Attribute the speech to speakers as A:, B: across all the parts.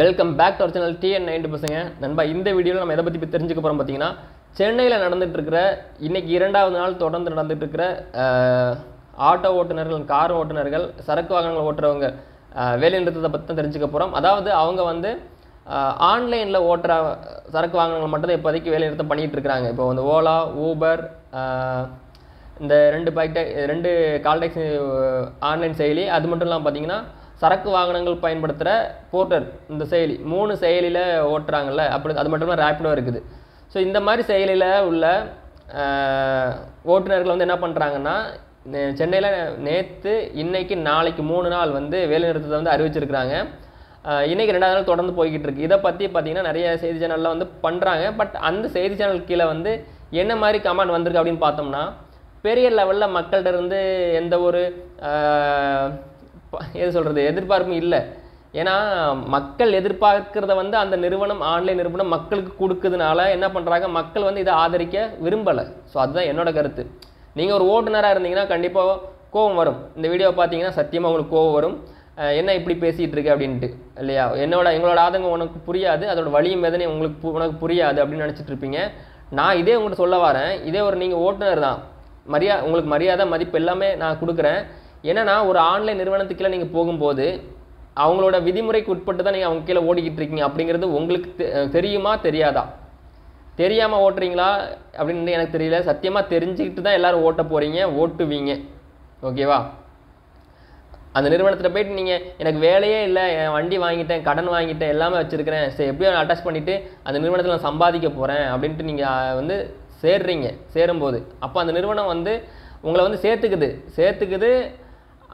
A: welcome back to our TN ninety பசங்க நண்பா இந்த வீடியோவில் நம்ம எதை பற்றி தெரிஞ்சுக்க போகிறோம் பார்த்தீங்கன்னா சென்னையில் இருக்கிற இன்றைக்கி இரண்டாவது நாள் தொடர்ந்து இருக்கிற ஆட்டோ ஓட்டுநர்கள் கார் ஓட்டுநர்கள் சரக்கு வாகனங்கள் ஓட்டுறவங்க வேலை நிறுத்தத்தை பற்றி தான் தெரிஞ்சுக்க போகிறோம் அதாவது அவங்க வந்து ஆன்லைனில் ஓட்டுற சரக்கு வாகனங்கள் மட்டும்தான் இப்போதைக்கு வேலை நிறுத்தம் பண்ணிகிட்டு இருக்கிறாங்க இப்போ வந்து ஓலா ஊபர் இந்த ரெண்டு பைக் ரெண்டு கால் ஆன்லைன் செயலி அது மட்டும் இல்லாமல் பார்த்தீங்கன்னா சரக்கு வாகனங்கள் பயன்படுத்துகிற போர்ட்டர் இந்த செயலி மூணு செயலியில் ஓட்டுறாங்கல்ல அப்படி அது மட்டும் இல்லை ரேப்பிடோ இருக்குது ஸோ இந்த மாதிரி செயலியில் உள்ள ஓட்டுநர்கள் வந்து என்ன பண்ணுறாங்கன்னா சென்னையில் நேற்று இன்றைக்கு நாளைக்கு மூணு நாள் வந்து வேலைநிறுத்தத்தை வந்து அறிவிச்சிருக்கிறாங்க இன்றைக்கி ரெண்டாவது நாள் தொடர்ந்து போய்கிட்டு இருக்குது இதை பற்றி பார்த்திங்கன்னா நிறைய செய்தி சேனலில் வந்து பண்ணுறாங்க பட் அந்த செய்தி சேனல் கீழே வந்து என்ன மாதிரி கமெண்ட் வந்திருக்கு அப்படின்னு பார்த்தோம்னா பெரிய லெவலில் மக்கள்கிட்ட இருந்து எந்த ஒரு எது சொல்கிறது எதிர்பார்ப்பு இல்லை ஏன்னா மக்கள் எதிர்பார்க்கிறத வந்து அந்த நிறுவனம் ஆன்லைன் நிறுவனம் மக்களுக்கு கொடுக்குறதுனால என்ன பண்ணுறாங்க மக்கள் வந்து இதை ஆதரிக்க விரும்பலை ஸோ அதுதான் என்னோட கருத்து நீங்கள் ஒரு ஓட்டுநராக இருந்தீங்கன்னா கண்டிப்பாக கோபம் வரும் இந்த வீடியோ பார்த்தீங்கன்னா சத்தியமாக உங்களுக்கு கோபம் வரும் என்ன இப்படி பேசிகிட்டு இருக்கு அப்படின்ட்டு இல்லையா என்னோட எங்களோட ஆதங்கம் உனக்கு புரியாது அதோட வழியும் வேதனை உங்களுக்கு உனக்கு புரியாது அப்படின்னு நினச்சிட்டு இருப்பீங்க நான் இதே உங்கள்கிட்ட சொல்ல வரேன் இதே ஒரு நீங்கள் ஓட்டுநர் தான் மரியா உங்களுக்கு மரியாதை மதிப்பு எல்லாமே நான் கொடுக்குறேன் என்னென்னா ஒரு ஆன்லைன் நிறுவனத்துக்குள்ளே நீங்கள் போகும்போது அவங்களோட விதிமுறைக்கு உட்பட்டு தான் நீங்கள் அவங்க கீழே ஓடிக்கிட்டு இருக்கீங்க அப்படிங்கிறது உங்களுக்கு தெரியுமா தெரியாதா தெரியாமல் ஓட்டுறீங்களா அப்படின்னு எனக்கு தெரியல சத்தியமாக தெரிஞ்சுக்கிட்டு தான் எல்லோரும் ஓட்ட போகிறீங்க ஓட்டுவீங்க ஓகேவா அந்த நிறுவனத்தில் போயிட்டு நீங்கள் எனக்கு வேலையே இல்லை என் வண்டி வாங்கிட்டேன் கடன் வாங்கிட்டேன் எல்லாமே வச்சுருக்கிறேன் சரி நான் அட்டாச் பண்ணிவிட்டு அந்த நிறுவனத்தில் நான் சம்பாதிக்க போகிறேன் அப்படின்ட்டு நீங்கள் வந்து சேர்றீங்க சேரும்போது அப்போ அந்த நிறுவனம் வந்து உங்களை வந்து சேர்த்துக்குது சேர்த்துக்குது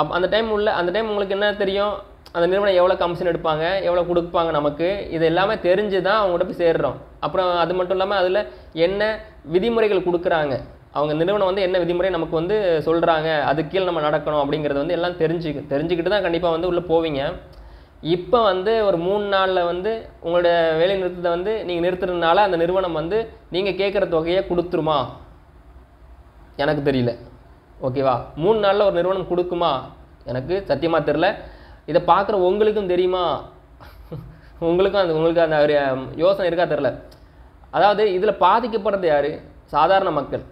A: அப் அந்த டைம் உள்ள அந்த டைம் உங்களுக்கு என்ன தெரியும் அந்த நிறுவனம் எவ்வளோ கமிஷன் எடுப்பாங்க எவ்வளோ கொடுப்பாங்க நமக்கு இது எல்லாமே தெரிஞ்சு தான் அவங்கள்ட்ட போய் சேர்றோம் அப்புறம் அது மட்டும் இல்லாமல் அதில் என்ன விதிமுறைகள் கொடுக்குறாங்க அவங்க நிறுவனம் வந்து என்ன விதிமுறை நமக்கு வந்து சொல்கிறாங்க அது கீழே நம்ம நடக்கணும் அப்படிங்கிறது வந்து எல்லாம் தெரிஞ்சு தெரிஞ்சுக்கிட்டு தான் கண்டிப்பாக வந்து உள்ளே போவீங்க இப்போ வந்து ஒரு மூணு நாளில் வந்து உங்களோட வேலை நிறுத்தத்தை வந்து நீங்கள் நிறுத்துறதுனால அந்த நிறுவனம் வந்து நீங்கள் கேட்குற தொகையை கொடுத்துருமா எனக்கு தெரியல ஓகேவா மூணு நாளில் ஒரு நிறுவனம் கொடுக்குமா எனக்கு சத்தியமாக தெரில இதை பார்க்குற உங்களுக்கும் தெரியுமா உங்களுக்கும் அந்த உங்களுக்கு அந்த ஒரு யோசனை இருக்கா தெரில அதாவது இதில் பாதிக்கப்படுறது யார் சாதாரண மக்கள்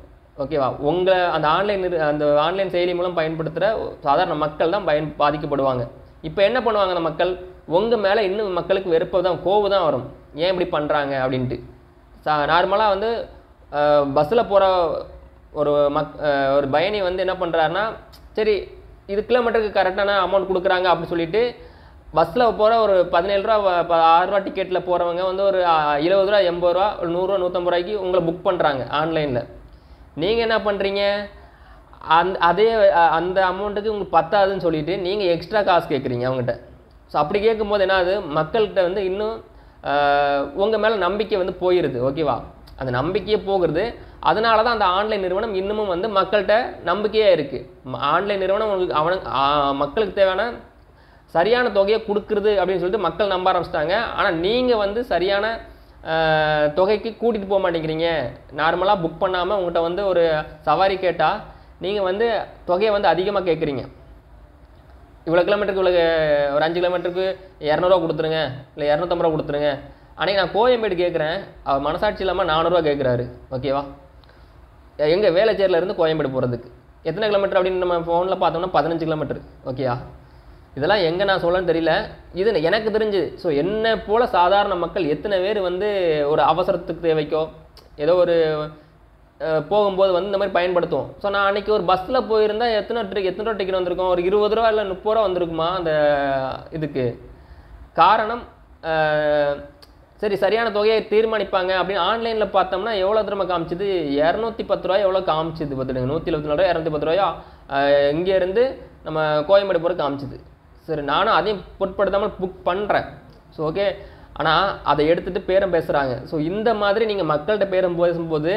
A: ஓகேவா உங்களை அந்த ஆன்லைன் அந்த ஆன்லைன் செயலி மூலம் பயன்படுத்துகிற சாதாரண மக்கள் தான் பயன் பாதிக்கப்படுவாங்க இப்போ என்ன பண்ணுவாங்க அந்த மக்கள் உங்கள் மேலே இன்னும் மக்களுக்கு வெறுப்பு தான் கோவு தான் வரும் ஏன் இப்படி பண்ணுறாங்க அப்படின்ட்டு சா நார்மலாக வந்து பஸ்ஸில் போகிற ஒரு மக் ஒரு பயணி வந்து என்ன பண்ணுறாருன்னா சரி இது கிலோமீட்டருக்கு கரெக்டான அமௌண்ட் கொடுக்குறாங்க அப்படின்னு சொல்லிட்டு பஸ்ஸில் போகிற ஒரு பதினேழு ரூபா ஆறுரூவா டிக்கெட்டில் போகிறவங்க வந்து ஒரு இருபது ரூபா எண்பது ரூபா ஒரு நூறுரூவா நூற்றம்பது ரூபாய்க்கு உங்களை புக் பண்ணுறாங்க ஆன்லைனில் நீங்கள் என்ன பண்ணுறீங்க அந் அதே அந்த அமௌண்ட்டுக்கு உங்களுக்கு பத்தாதுன்னு சொல்லிவிட்டு நீங்கள் எக்ஸ்ட்ரா காசு கேட்குறீங்க அவங்ககிட்ட ஸோ அப்படி கேட்கும்போது என்ன ஆகுது மக்கள்கிட்ட வந்து இன்னும் உங்கள் மேலே நம்பிக்கை வந்து போயிடுது ஓகேவா அந்த நம்பிக்கையே போகிறது அதனால தான் அந்த ஆன்லைன் நிறுவனம் இன்னமும் வந்து மக்கள்கிட்ட நம்பிக்கையாக இருக்குது ஆன்லைன் நிறுவனம் உங்களுக்கு அவனுக்கு மக்களுக்கு தேவையான சரியான தொகையை கொடுக்குறது அப்படின்னு சொல்லிட்டு மக்கள் நம்ப ஆரம்பிச்சிட்டாங்க ஆனால் நீங்கள் வந்து சரியான தொகைக்கு கூட்டிகிட்டு போக மாட்டேங்கிறீங்க நார்மலாக புக் பண்ணாமல் உங்கள்கிட்ட வந்து ஒரு சவாரி கேட்டால் நீங்கள் வந்து தொகையை வந்து அதிகமாக கேட்குறீங்க இவ்வளோ கிலோமீட்டருக்கு இவ்வளோ ஒரு அஞ்சு கிலோமீட்டருக்கு இரநூறுவா கொடுத்துருங்க இல்லை இரநூத்தம்பது ரூபா கொடுத்துருங்க அன்றைக்கி நான் கோயம்பேடு கேட்குறேன் அவர் மனசாட்சி இல்லாமல் நானூறுரூவா கேட்குறாரு ஓகேவா எங்கே வேலைச்சேரிலேருந்து கோயம்பேடு போகிறதுக்கு எத்தனை கிலோமீட்டர் அப்படின்னு நம்ம ஃபோனில் பார்த்தோம்னா பதினஞ்சு கிலோமீட்டர் ஓகேயா இதெல்லாம் எங்கே நான் சொல்லணும்னு தெரியல இது எனக்கு தெரிஞ்சு ஸோ என்னை போல் சாதாரண மக்கள் எத்தனை பேர் வந்து ஒரு அவசரத்துக்கு தேவைக்கோ ஏதோ ஒரு போகும்போது வந்து இந்த மாதிரி பயன்படுத்துவோம் ஸோ நான் அன்றைக்கி ஒரு பஸ்ஸில் போயிருந்தால் எத்தனை எத்தனை ரூபா டிக்கெட் வந்திருக்கும் ஒரு இருபது ரூபா இல்லை முப்பது ரூபா வந்திருக்குமா அந்த இதுக்கு காரணம் சரி சரியான தொகையை தீர்மானிப்பாங்க அப்படின்னு ஆன்லைனில் பார்த்தோம்னா எவ்வளோ திரும்ப காமிச்சிது இரநூத்தி பத்து ரூபாய் எவ்வளோ காமிச்சிது பார்த்துடுங்க நூற்றி இருபத்தி நாலு ரூபாய் இரநூத்தி பத்து ரூபாயா இங்கேருந்து நம்ம கோயம்பேடு போகிற காமிச்சிது சரி நானும் அதையும் பொருட்படுத்தாமல் புக் பண்ணுறேன் ஸோ ஓகே ஆனால் அதை எடுத்துகிட்டு பேரம் பேசுகிறாங்க ஸோ இந்த மாதிரி நீங்கள் மக்கள்கிட்ட பேரம் பேசும்போது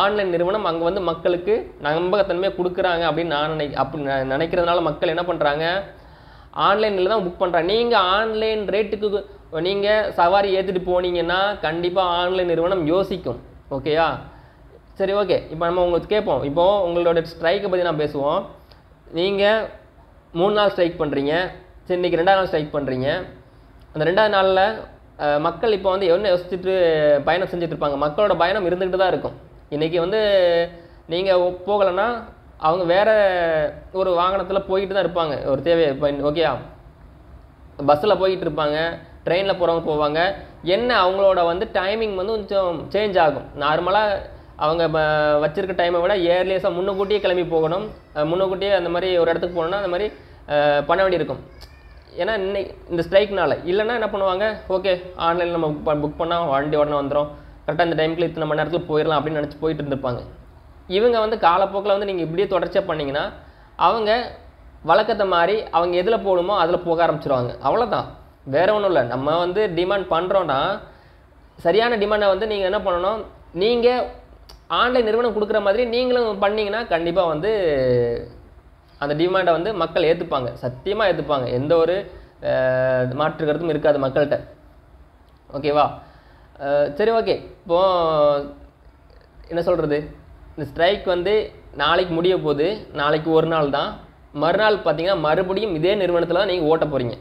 A: ஆன்லைன் நிறுவனம் அங்கே வந்து மக்களுக்கு நம்பகத்தன்மையை கொடுக்குறாங்க அப்படின்னு நான் நினை அப்படி நினைக்கிறதுனால மக்கள் என்ன பண்ணுறாங்க ஆன்லைனில் தான் புக் பண்ணுறாங்க நீங்கள் ஆன்லைன் ரேட்டுக்கு நீங்கள் சவாரி ஏற்றிட்டு போனீங்கன்னா கண்டிப்பாக ஆன்லைன் நிறுவனம் யோசிக்கும் ஓகேயா சரி ஓகே இப்போ நம்ம உங்களுக்கு கேட்போம் இப்போது உங்களோட ஸ்ட்ரைக்கை பற்றி நான் பேசுவோம் நீங்கள் மூணு நாள் ஸ்ட்ரைக் பண்ணுறீங்க சரி இன்றைக்கி ரெண்டாவது நாள் ஸ்ட்ரைக் பண்ணுறீங்க அந்த ரெண்டாவது நாளில் மக்கள் இப்போ வந்து என்ன யோசிச்சுட்டு பயணம் செஞ்சுட்ருப்பாங்க மக்களோட பயணம் இருந்துக்கிட்டு தான் இருக்கும் இன்றைக்கி வந்து நீங்கள் போகலைன்னா அவங்க வேறு ஒரு வாகனத்தில் போயிட்டு தான் இருப்பாங்க ஒரு தேவை ஓகேயா பஸ்ஸில் போய்கிட்டு இருப்பாங்க ட்ரெயினில் போகிறவங்க போவாங்க என்ன அவங்களோட வந்து டைமிங் வந்து கொஞ்சம் சேஞ்ச் ஆகும் நார்மலாக அவங்க வச்சுருக்க டைமை விட ஏர்லியஸாக முன்னக்கூட்டியே கிளம்பி போகணும் முன்னக்கூட்டியே அந்த மாதிரி ஒரு இடத்துக்கு போகணுன்னா அந்த மாதிரி பண்ண வேண்டியிருக்கும் ஏன்னா இன்னை இந்த ஸ்ட்ரைக்னால் இல்லைன்னா என்ன பண்ணுவாங்க ஓகே ஆன்லைனில் நம்ம புக் பண்ணால் வண்டி உடனே வந்துடும் கரெக்டாக இந்த டைமுக்கு இத்தனை மணி நேரத்தில் போயிடலாம் அப்படின்னு நினச்சி போயிட்டு இருந்திருப்பாங்க இவங்க வந்து காலப்போக்கில் வந்து நீங்கள் இப்படியே தொடர்ச்சியாக பண்ணிங்கன்னா அவங்க வழக்கத்தை மாதிரி அவங்க எதில் போகணுமோ அதில் போக ஆரம்பிச்சிருவாங்க அவ்வளோதான் வேற ஒன்றும் இல்லை நம்ம வந்து டிமாண்ட் பண்ணுறோன்னா சரியான டிமாண்டை வந்து நீங்கள் என்ன பண்ணணும் நீங்கள் ஆன்லைன் நிறுவனம் கொடுக்குற மாதிரி நீங்களும் பண்ணிங்கன்னா கண்டிப்பாக வந்து அந்த டிமாண்டை வந்து மக்கள் ஏற்றுப்பாங்க சத்தியமாக ஏற்றுப்பாங்க எந்த ஒரு மாற்று கருத்தும் இருக்காது மக்கள்கிட்ட ஓகேவா சரி ஓகே இப்போ என்ன சொல்கிறது இந்த ஸ்ட்ரைக் வந்து நாளைக்கு முடிய போகுது நாளைக்கு ஒரு நாள் தான் மறுநாள் பார்த்தீங்கன்னா மறுபடியும் இதே நிறுவனத்தில் தான் நீங்கள் ஓட்ட போகிறீங்க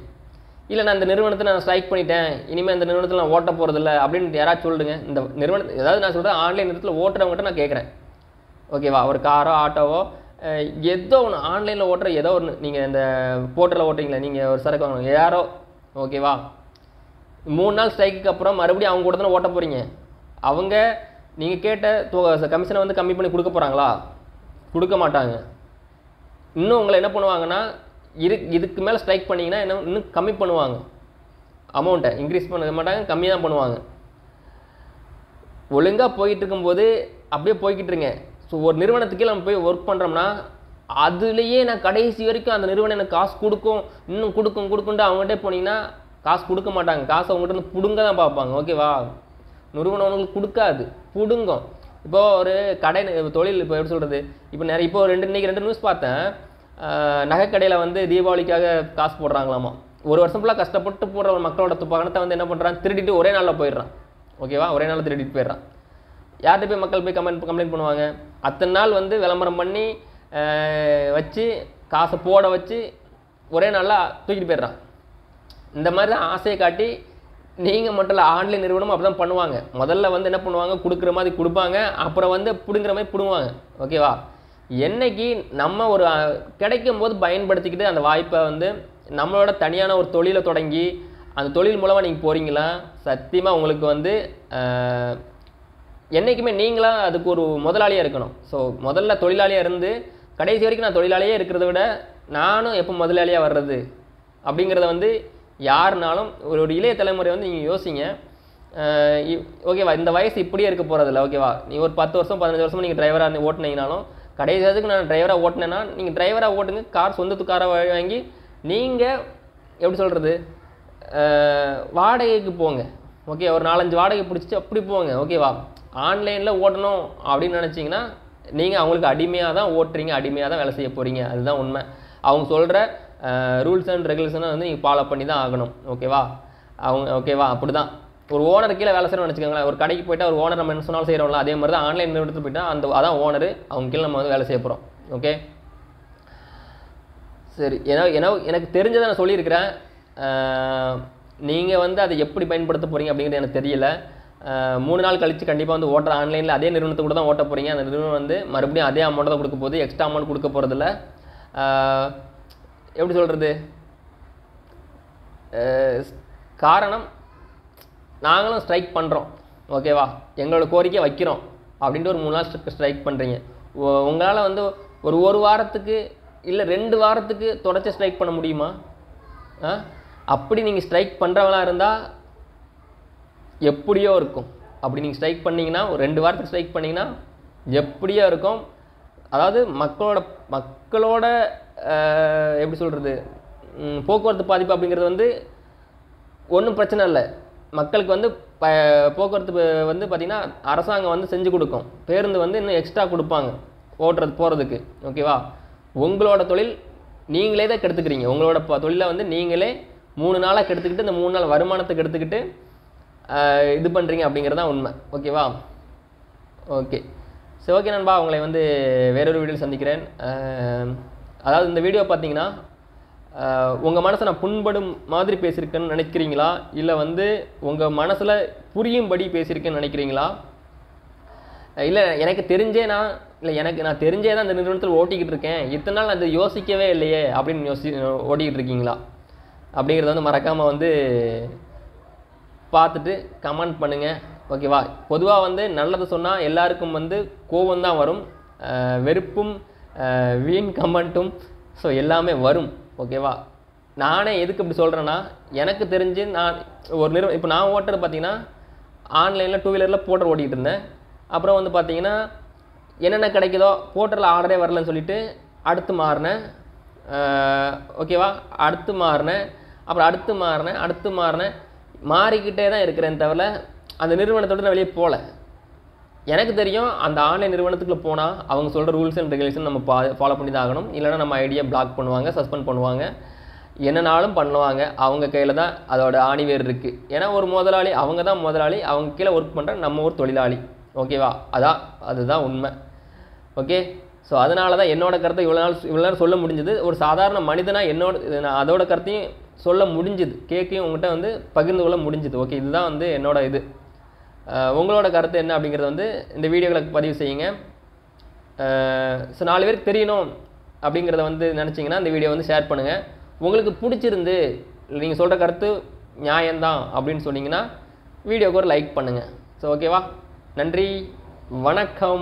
A: இல்லை நான் இந்த நிறுவனத்தை நான் ஸ்ட்ரைக் பண்ணிட்டேன் இனிமேல் அந்த நிறுவனத்தில் நான் ஓட்ட போகிறதில்ல அப்படின்னு யாராச்சும் சொல்லுங்க இந்த நிறுவனத்தை ஏதாவது நான் சொல்கிறேன் ஆன்லைன் நிறுவனத்தில் ஓட்டுறவங்கிட்ட நான் கேட்குறேன் ஓகேவா ஒரு காரோ ஆட்டோவோ ஏதோ ஒன்று ஆன்லைனில் ஓட்டுற ஏதோ ஒன்று நீங்கள் இந்த போர்ட்டலில் ஓட்டுறீங்களே நீங்கள் ஒரு சரக்கு வாங்கணும் யாரோ ஓகேவா மூணு நாள் ஸ்ட்ரைக்கு அப்புறம் மறுபடியும் அவங்க கூட தானே ஓட்ட போகிறீங்க அவங்க நீங்கள் கேட்ட கமிஷனை வந்து கம்மி பண்ணி கொடுக்க போகிறாங்களா கொடுக்க மாட்டாங்க இன்னும் உங்களை என்ன பண்ணுவாங்கன்னா இரு இதுக்கு மேலே ஸ்ட்ரைக் பண்ணிங்கன்னா என்ன இன்னும் கம்மி பண்ணுவாங்க அமௌண்ட்டை இன்க்ரீஸ் பண்ண மாட்டாங்க கம்மி தான் பண்ணுவாங்க ஒழுங்காக போயிட்டு இருக்கும்போது அப்படியே போய்கிட்டு இருங்க ஸோ ஒரு நிறுவனத்துக்கே நம்ம போய் ஒர்க் பண்ணுறோம்னா அதுலேயே நான் கடைசி வரைக்கும் அந்த நிறுவனம் எனக்கு காசு கொடுக்கும் இன்னும் கொடுக்கும் கொடுக்குன்ட்டு அவங்ககிட்டே போனீங்கன்னா காசு கொடுக்க மாட்டாங்க காசு அவங்ககிட்ட வந்து பிடுங்க தான் பார்ப்பாங்க ஓகேவா நிறுவனம் அவங்களுக்கு கொடுக்காது பிடுங்கும் இப்போது ஒரு கடை தொழில் இப்போ எப்படி சொல்கிறது இப்போ நிறைய இப்போ ரெண்டு இன்றைக்கி ரெண்டு நியூஸ் பார்த்தேன் நகைக்கடையில் வந்து தீபாவளிக்காக காசு போடுறாங்களாமா ஒரு வருஷம் ஃபுல்லாக கஷ்டப்பட்டு போடுற மக்களோட துப்பாக்கணத்தை வந்து என்ன பண்ணுறான் திருடிட்டு ஒரே நாளில் போயிடுறான் ஓகேவா ஒரே நாளில் திருடிட்டு போயிடுறான் யார்கிட்ட போய் மக்கள் போய் கம்ப்ளைண்ட் கம்ப்ளைண்ட் பண்ணுவாங்க அத்தனை நாள் வந்து விளம்பரம் பண்ணி வச்சு காசை போட வச்சு ஒரே நாளாக தூக்கிட்டு போயிடுறான் இந்த மாதிரி தான் ஆசையை காட்டி நீங்கள் மட்டும் இல்லை ஆன்லைன் நிறுவனமும் அப்படி தான் பண்ணுவாங்க முதல்ல வந்து என்ன பண்ணுவாங்க கொடுக்குற மாதிரி கொடுப்பாங்க அப்புறம் வந்து பிடுங்குற மாதிரி பிடுங்குவாங்க ஓகேவா என்னைக்கு நம்ம ஒரு கிடைக்கும் போது பயன்படுத்திக்கிட்டு அந்த வாய்ப்பை வந்து நம்மளோட தனியான ஒரு தொழிலை தொடங்கி அந்த தொழில் மூலமாக நீங்கள் போகிறீங்களா சத்தியமாக உங்களுக்கு வந்து என்றைக்குமே நீங்களாக அதுக்கு ஒரு முதலாளியாக இருக்கணும் ஸோ முதல்ல தொழிலாளியாக இருந்து கடைசி வரைக்கும் நான் தொழிலாளியே இருக்கிறத விட நானும் எப்போ முதலாளியாக வர்றது அப்படிங்கிறத வந்து யாருனாலும் ஒரு ஒரு இளைய தலைமுறை வந்து நீங்கள் யோசிங்க ஓகேவா இந்த வயசு இப்படியே இருக்க போகிறதில்ல ஓகேவா நீ ஒரு பத்து வருஷம் பதினஞ்சு வருஷம் நீங்கள் டிரைவராக ஓட்டினீங்கனாலும் கடைசியாதுக்கு நான் டிரைவராக ஓட்டினேன்னா நீங்கள் டிரைவராக ஓட்டுங்க கார் சொந்தத்து வழி வாங்கி நீங்கள் எப்படி சொல்கிறது வாடகைக்கு போங்க ஓகே ஒரு நாலஞ்சு வாடகை பிடிச்சிட்டு அப்படி போங்க ஓகேவா ஆன்லைனில் ஓட்டணும் அப்படின்னு நினச்சிங்கன்னா நீங்கள் அவங்களுக்கு அடிமையாக தான் ஓட்டுறீங்க அடிமையாக தான் வேலை செய்ய போகிறீங்க அதுதான் உண்மை அவங்க சொல்கிற ரூல்ஸ் அண்ட் ரெகுலேஷனை வந்து நீங்கள் ஃபாலோ பண்ணி தான் ஆகணும் ஓகேவா அவங்க ஓகேவா அப்படி தான் ஒரு ஓனர் கீழே வேலை செய்யணும்னு வச்சுக்கோங்களேன் ஒரு கடைக்கு போயிட்டு ஒரு ஓனர் நம்ம என்ன சொன்னாலும் செய்கிறோம்ல அதே மாதிரி தான் ஆன்லைன் நிறுவனத்தில் போயிட்டா அந்த அதான் ஓனர் அவங்க கீழே நம்ம வந்து வேலை செய்ய போகிறோம் ஓகே சரி ஏன்னா ஏன்னா எனக்கு தெரிஞ்சதை நான் சொல்லியிருக்கிறேன் நீங்கள் வந்து அதை எப்படி பயன்படுத்த போகிறீங்க அப்படிங்கிறது எனக்கு தெரியல மூணு நாள் கழித்து கண்டிப்பாக வந்து ஓட்டுற ஆன்லைனில் அதே நிறுவனத்தை கூட தான் ஓட்ட போகிறீங்க அந்த நிறுவனம் வந்து மறுபடியும் அதே அமௌண்ட்டை தான் கொடுக்க போகுது எக்ஸ்ட்ரா அமௌண்ட் கொடுக்க போகிறதில்ல எப்படி சொல்கிறது காரணம் நாங்களும் ஸ்ட்ரைக் பண்ணுறோம் ஓகேவா எங்களோட கோரிக்கை வைக்கிறோம் அப்படின்ட்டு ஒரு மூணு நாள் ஸ்ட்ரைக் பண்ணுறீங்க உங்களால் வந்து ஒரு ஒரு வாரத்துக்கு இல்லை ரெண்டு வாரத்துக்கு தொடர்ச்சி ஸ்ட்ரைக் பண்ண முடியுமா அப்படி நீங்கள் ஸ்ட்ரைக் பண்ணுறவங்களாக இருந்தால் எப்படியோ இருக்கும் அப்படி நீங்கள் ஸ்ட்ரைக் பண்ணிங்கன்னா ஒரு ரெண்டு வாரத்துக்கு ஸ்ட்ரைக் பண்ணிங்கன்னா எப்படியோ இருக்கும் அதாவது மக்களோட மக்களோட எப்படி சொல்கிறது போக்குவரத்து பாதிப்பு அப்படிங்கிறது வந்து ஒன்றும் பிரச்சனை இல்லை மக்களுக்கு வந்து ப போக்குவரத்து வந்து பார்த்திங்கன்னா அரசாங்கம் வந்து செஞ்சு கொடுக்கும் பேருந்து வந்து இன்னும் எக்ஸ்ட்ரா கொடுப்பாங்க ஓட்டுறது போகிறதுக்கு ஓகேவா உங்களோட தொழில் நீங்களே தான் கெடுத்துக்கிறீங்க உங்களோட தொழிலை வந்து நீங்களே மூணு நாளாக கெடுத்துக்கிட்டு இந்த மூணு நாள் வருமானத்தை கெடுத்துக்கிட்டு இது பண்ணுறீங்க அப்படிங்கிறதா உண்மை ஓகேவா ஓகே சரி ஓகே நண்பா உங்களை வந்து வேறொரு வீடியோவில் சந்திக்கிறேன் அதாவது இந்த வீடியோ பார்த்தீங்கன்னா உங்கள் மனசை நான் புண்படும் மாதிரி பேசியிருக்கேன்னு நினைக்கிறீங்களா இல்லை வந்து உங்கள் மனசில் புரியும்படி பேசியிருக்கேன்னு நினைக்கிறீங்களா இல்லை எனக்கு தெரிஞ்சே நான் இல்லை எனக்கு நான் தெரிஞ்சே தான் இந்த நிறுவனத்தில் ஓட்டிக்கிட்டு இருக்கேன் இத்தனை நாள் அது யோசிக்கவே இல்லையே அப்படின்னு யோசி ஓட்டிக்கிட்டு இருக்கீங்களா அப்படிங்கிறத வந்து மறக்காமல் வந்து பார்த்துட்டு கமெண்ட் பண்ணுங்கள் ஓகேவா பொதுவாக வந்து நல்லது சொன்னால் எல்லாருக்கும் வந்து கோபம்தான் வரும் வெறுப்பும் வீண் கமெண்ட்டும் ஸோ எல்லாமே வரும் ஓகேவா நானே எதுக்கு இப்படி சொல்கிறேன்னா எனக்கு தெரிஞ்சு நான் ஒரு நிறுவனம் இப்போ நான் ஓட்டுறது பார்த்தீங்கன்னா ஆன்லைனில் டூ வீலரில் போட்டர் ஓட்டிகிட்டு இருந்தேன் அப்புறம் வந்து பார்த்தீங்கன்னா என்னென்ன கிடைக்குதோ போட்டரில் ஆர்டரே வரலன்னு சொல்லிட்டு அடுத்து மாறினேன் ஓகேவா அடுத்து மாறினேன் அப்புறம் அடுத்து மாறினேன் அடுத்து மாறினேன் மாறிக்கிட்டே தான் இருக்கிறேன் தவிர அந்த நிறுவனத்தோடு நான் வெளியே போகல எனக்கு தெரியும் அந்த ஆன்லைன் நிறுவனத்துக்குள்ள போனால் அவங்க சொல்கிற ரூல்ஸ் அண்ட் ரெகுலேஷன் நம்ம பா ஃபாலோ பண்ணி தான் ஆகணும் இல்லைனா நம்ம ஐடியா பிளாக் பண்ணுவாங்க சஸ்பெண்ட் பண்ணுவாங்க என்னனாலும் பண்ணுவாங்க அவங்க கையில் தான் அதோட ஆணிவேர் இருக்குது ஏன்னா ஒரு முதலாளி அவங்க தான் முதலாளி அவங்க கீழே ஒர்க் பண்ணுற நம்ம ஒரு தொழிலாளி ஓகேவா அதான் அதுதான் உண்மை ஓகே ஸோ அதனால தான் என்னோடய கருத்தை இவ்வளோ நாள் இவ்வளோ நேரம் சொல்ல முடிஞ்சது ஒரு சாதாரண மனிதனாக என்னோட நான் அதோட கருத்தையும் சொல்ல முடிஞ்சுது கேக்கையும் உங்கள்கிட்ட வந்து பகிர்ந்து கொள்ள முடிஞ்சுது ஓகே இதுதான் வந்து என்னோடய இது உங்களோட கருத்து என்ன அப்படிங்கிறத வந்து இந்த வீடியோக்களுக்கு பதிவு செய்யுங்க ஸோ நாலு பேருக்கு தெரியணும் அப்படிங்கிறத வந்து நினச்சிங்கன்னா இந்த வீடியோ வந்து ஷேர் பண்ணுங்கள் உங்களுக்கு பிடிச்சிருந்து நீங்கள் சொல்கிற கருத்து நியாயம்தான் அப்படின்னு சொன்னிங்கன்னா வீடியோக்கு ஒரு லைக் பண்ணுங்கள் ஸோ ஓகேவா நன்றி வணக்கம்